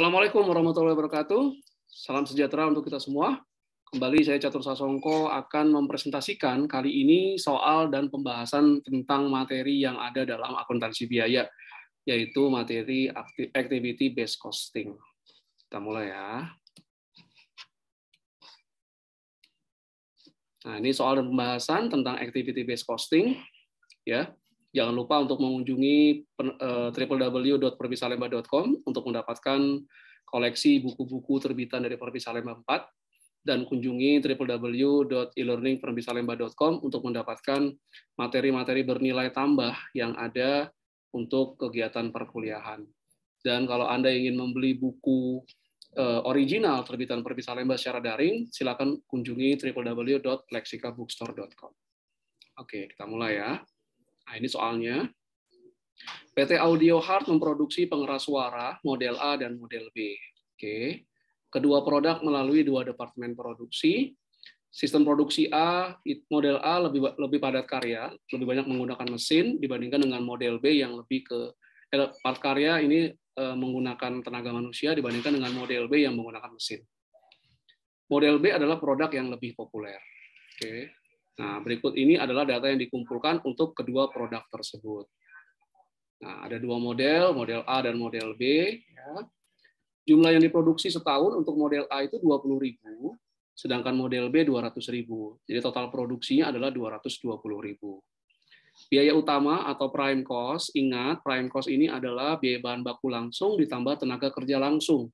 Assalamualaikum warahmatullahi wabarakatuh. Salam sejahtera untuk kita semua. Kembali saya Catur Sasongko akan mempresentasikan kali ini soal dan pembahasan tentang materi yang ada dalam akuntansi biaya, yaitu materi activity based costing. Kita mulai ya. Nah, ini soal dan pembahasan tentang activity based costing ya. Jangan lupa untuk mengunjungi eh, www.perpisalemba.com untuk mendapatkan koleksi buku-buku terbitan dari Perpisalemba 4 dan kunjungi www.elearningperpisalemba.com untuk mendapatkan materi-materi bernilai tambah yang ada untuk kegiatan perkuliahan. Dan kalau Anda ingin membeli buku eh, original terbitan Perpisalemba secara daring, silakan kunjungi www.lexikabookstore.com. Oke, kita mulai ya. Nah, ini soalnya. PT Audio Heart memproduksi pengeras suara model A dan model B. Oke. Kedua produk melalui dua departemen produksi. Sistem produksi A, model A lebih lebih padat karya, lebih banyak menggunakan mesin dibandingkan dengan model B yang lebih ke eh, part karya ini eh, menggunakan tenaga manusia dibandingkan dengan model B yang menggunakan mesin. Model B adalah produk yang lebih populer. Oke. Nah, berikut ini adalah data yang dikumpulkan untuk kedua produk tersebut. Nah, ada dua model, model A dan model B. Ya. Jumlah yang diproduksi setahun untuk model A itu 20.000, sedangkan model B 200.000. Jadi total produksinya adalah 220.000. Biaya utama atau prime cost, ingat prime cost ini adalah biaya bahan baku langsung ditambah tenaga kerja langsung.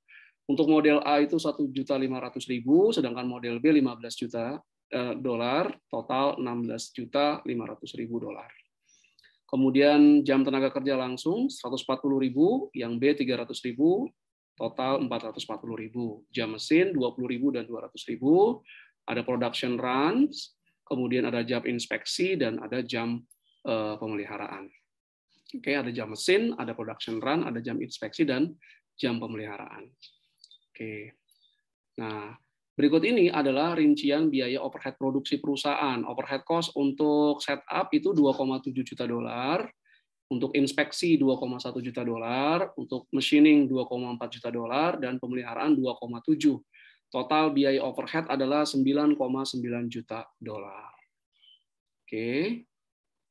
Untuk model A itu 1.500.000, sedangkan model B 15 juta. Eh, dolar, total 16 juta 500 ribu dolar. Kemudian jam tenaga kerja langsung 140 ribu, yang B 300 ribu, total 440 ribu. Jam mesin 20 ribu dan 200 ribu. Ada production runs, kemudian ada jam inspeksi, dan ada jam uh, pemeliharaan. Oke, okay, ada jam mesin, ada production run, ada jam inspeksi, dan jam pemeliharaan. Oke. Okay. Nah, Berikut ini adalah rincian biaya overhead produksi perusahaan. Overhead cost untuk setup itu 2,7 juta dolar, untuk inspeksi 2,1 juta dolar, untuk machining 2,4 juta dolar, dan pemeliharaan 2,7. Total biaya overhead adalah 9,9 juta dolar. Oke.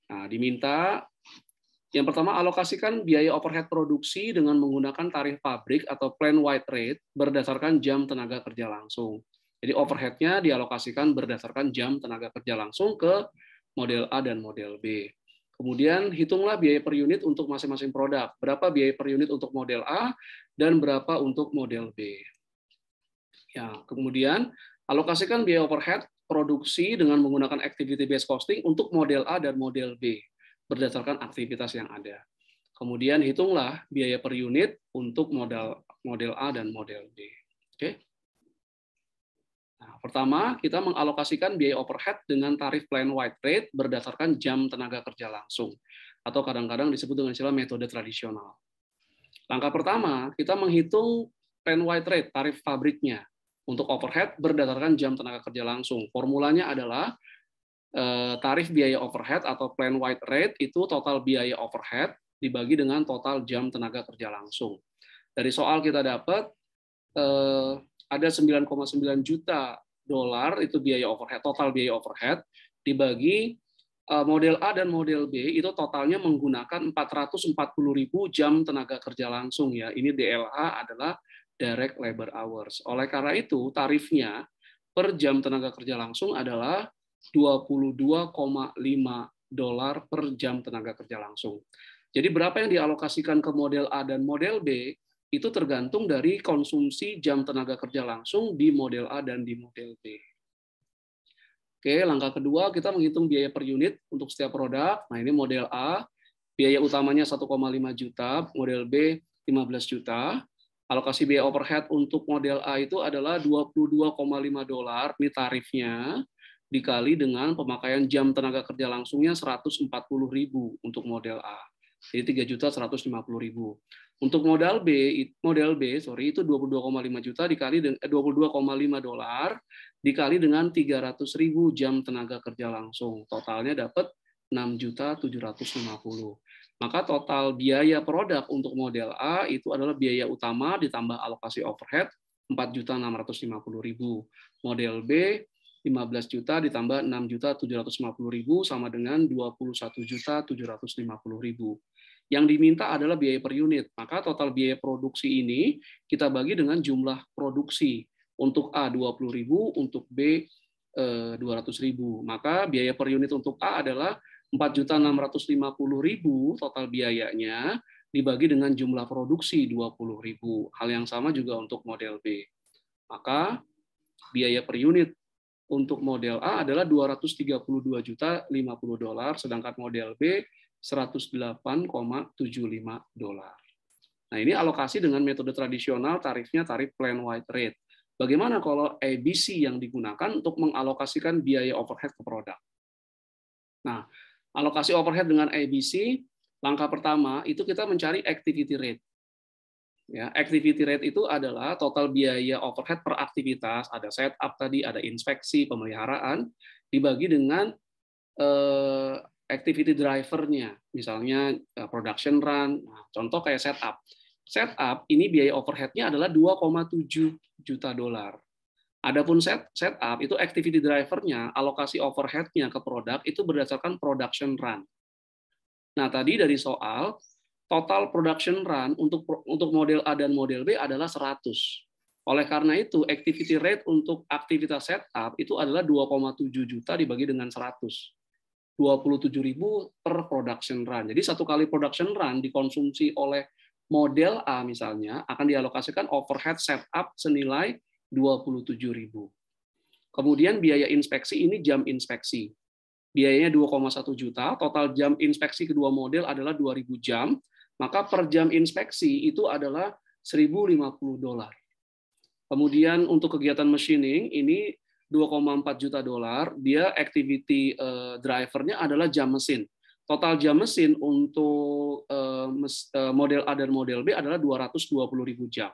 Nah, diminta yang pertama, alokasikan biaya overhead produksi dengan menggunakan tarif pabrik atau plan wide rate berdasarkan jam tenaga kerja langsung. Jadi overheadnya dialokasikan berdasarkan jam tenaga kerja langsung ke model A dan model B. Kemudian hitunglah biaya per unit untuk masing-masing produk. Berapa biaya per unit untuk model A dan berapa untuk model B. Ya, kemudian alokasikan biaya overhead produksi dengan menggunakan activity based costing untuk model A dan model B berdasarkan aktivitas yang ada. Kemudian hitunglah biaya per unit untuk modal model A dan model B. Oke. Nah, pertama, kita mengalokasikan biaya overhead dengan tarif plan wide rate berdasarkan jam tenaga kerja langsung, atau kadang-kadang disebut dengan istilah metode tradisional. Langkah pertama, kita menghitung plan wide rate, tarif pabriknya, untuk overhead berdasarkan jam tenaga kerja langsung. Formulanya adalah eh, tarif biaya overhead atau plan wide rate itu total biaya overhead dibagi dengan total jam tenaga kerja langsung. Dari soal kita dapat eh, ada 9,9 juta dolar itu biaya overhead total biaya overhead dibagi eh, model A dan model B itu totalnya menggunakan 440.000 jam tenaga kerja langsung ya. Ini DLA adalah direct labor hours. Oleh karena itu tarifnya per jam tenaga kerja langsung adalah 22,5 dolar per jam tenaga kerja langsung. Jadi berapa yang dialokasikan ke model A dan model B itu tergantung dari konsumsi jam tenaga kerja langsung di model A dan di model B. Oke, langkah kedua kita menghitung biaya per unit untuk setiap produk. Nah, ini model A, biaya utamanya 1,5 juta, model B 15 juta. Alokasi biaya overhead untuk model A itu adalah 22,5 dolar, ini tarifnya, dikali dengan pemakaian jam tenaga kerja langsungnya 140.000 untuk model A. Jadi 3.150.000. Untuk modal B, model B, sorry, itu 22,5 juta dikali dengan eh, 22,5 dolar dikali dengan 300 ribu jam tenaga kerja langsung. Totalnya dapat 6.750. Maka total biaya produk untuk model A itu adalah biaya utama ditambah alokasi overhead 4.650.000. Model B 15 juta ditambah 6.750.000 sama dengan 21.750.000. Yang diminta adalah biaya per unit. Maka total biaya produksi ini kita bagi dengan jumlah produksi. Untuk A 20.000, untuk B 200.000. Eh, Maka biaya per unit untuk A adalah 4.650.000 total biayanya dibagi dengan jumlah produksi 20.000. Hal yang sama juga untuk model B. Maka biaya per unit untuk model A adalah 232 juta 50 dolar, sedangkan model B 108,75 dolar. Nah, ini alokasi dengan metode tradisional tarifnya tarif plan wide rate. Bagaimana kalau ABC yang digunakan untuk mengalokasikan biaya overhead ke produk? Nah, alokasi overhead dengan ABC, langkah pertama itu kita mencari activity rate. Ya, activity rate itu adalah total biaya overhead per aktivitas, ada setup tadi, ada inspeksi, pemeliharaan, dibagi dengan eh, activity drivernya, misalnya eh, production run, nah, contoh kayak setup. Setup ini biaya overheadnya adalah 2,7 juta dolar. Adapun set setup itu activity drivernya, alokasi overheadnya ke produk itu berdasarkan production run. Nah tadi dari soal total production run untuk untuk model A dan model B adalah 100. Oleh karena itu, activity rate untuk aktivitas setup itu adalah 2,7 juta dibagi dengan 100. 27.000 per production run. Jadi satu kali production run dikonsumsi oleh model A misalnya akan dialokasikan overhead setup senilai 27.000. Kemudian biaya inspeksi ini jam inspeksi. Biayanya 2,1 juta, total jam inspeksi kedua model adalah 2.000 jam, maka per jam inspeksi itu adalah 1.050 dolar. Kemudian untuk kegiatan machining ini 2,4 juta dolar, dia activity uh, drivernya adalah jam mesin. Total jam mesin untuk uh, model A dan model B adalah 220 ribu jam.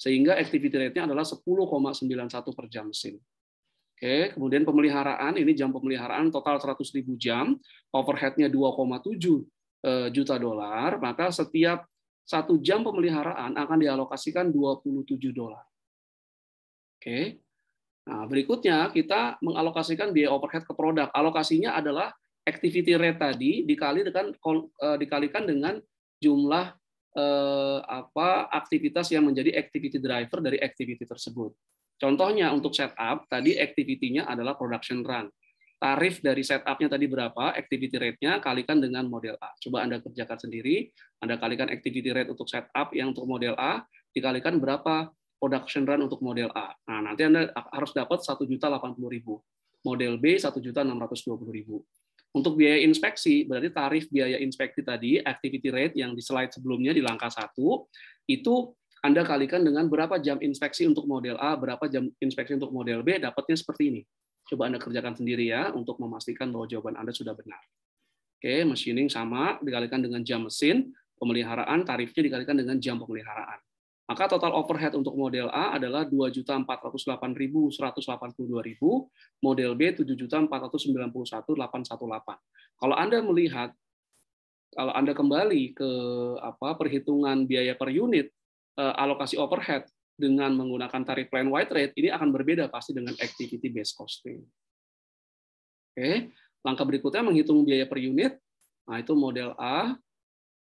Sehingga activity rate-nya adalah 10,91 per jam mesin. Oke, kemudian pemeliharaan, ini jam pemeliharaan total 100 ribu jam, overhead-nya 2,7 juta dolar, maka setiap satu jam pemeliharaan akan dialokasikan 27 dolar. Oke, Nah, berikutnya kita mengalokasikan biaya overhead ke produk. Alokasinya adalah activity rate tadi dikali dengan eh, dikalikan dengan jumlah eh, apa aktivitas yang menjadi activity driver dari activity tersebut. Contohnya untuk setup tadi activity-nya adalah production run. Tarif dari setup-nya tadi berapa, activity rate-nya kalikan dengan model A. Coba Anda kerjakan sendiri, Anda kalikan activity rate untuk setup yang untuk model A, dikalikan berapa production run untuk model A. Nah, nanti Anda harus dapat 1.080.000. Model B 1.620.000. Untuk biaya inspeksi, berarti tarif biaya inspeksi tadi, activity rate yang di slide sebelumnya di langkah 1, itu Anda kalikan dengan berapa jam inspeksi untuk model A, berapa jam inspeksi untuk model B, dapatnya seperti ini. Coba Anda kerjakan sendiri ya, untuk memastikan bahwa jawaban Anda sudah benar. Oke, machining sama, dikalikan dengan jam mesin, pemeliharaan, tarifnya dikalikan dengan jam pemeliharaan. Maka total overhead untuk model A adalah 2.408.182.000, model B 7.491.818. Kalau Anda melihat kalau Anda kembali ke apa perhitungan biaya per unit eh, alokasi overhead dengan menggunakan tarif plan white rate ini akan berbeda pasti dengan activity based costing. Oke, langkah berikutnya menghitung biaya per unit. Nah, itu model A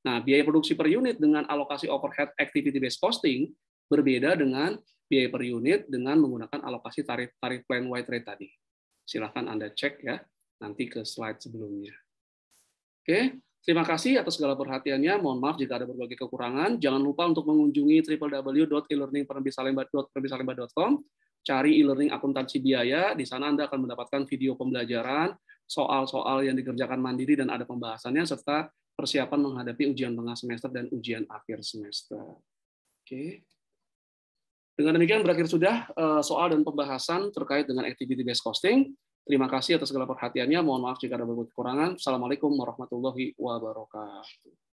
Nah, biaya produksi per unit dengan alokasi overhead activity based costing berbeda dengan biaya per unit dengan menggunakan alokasi tarif tarif plan wide rate tadi. Silahkan Anda cek ya nanti ke slide sebelumnya. Oke, terima kasih atas segala perhatiannya. Mohon maaf jika ada berbagai kekurangan. Jangan lupa untuk mengunjungi www.elearningperbisalemba.com. Cari e-learning akuntansi biaya. Di sana Anda akan mendapatkan video pembelajaran, soal-soal yang dikerjakan mandiri dan ada pembahasannya serta persiapan menghadapi ujian tengah semester dan ujian akhir semester. Oke. Dengan demikian berakhir sudah eh, soal dan pembahasan terkait dengan activity based costing. Terima kasih atas segala perhatiannya. Mohon maaf jika ada kekurangan. Assalamualaikum warahmatullahi wabarakatuh.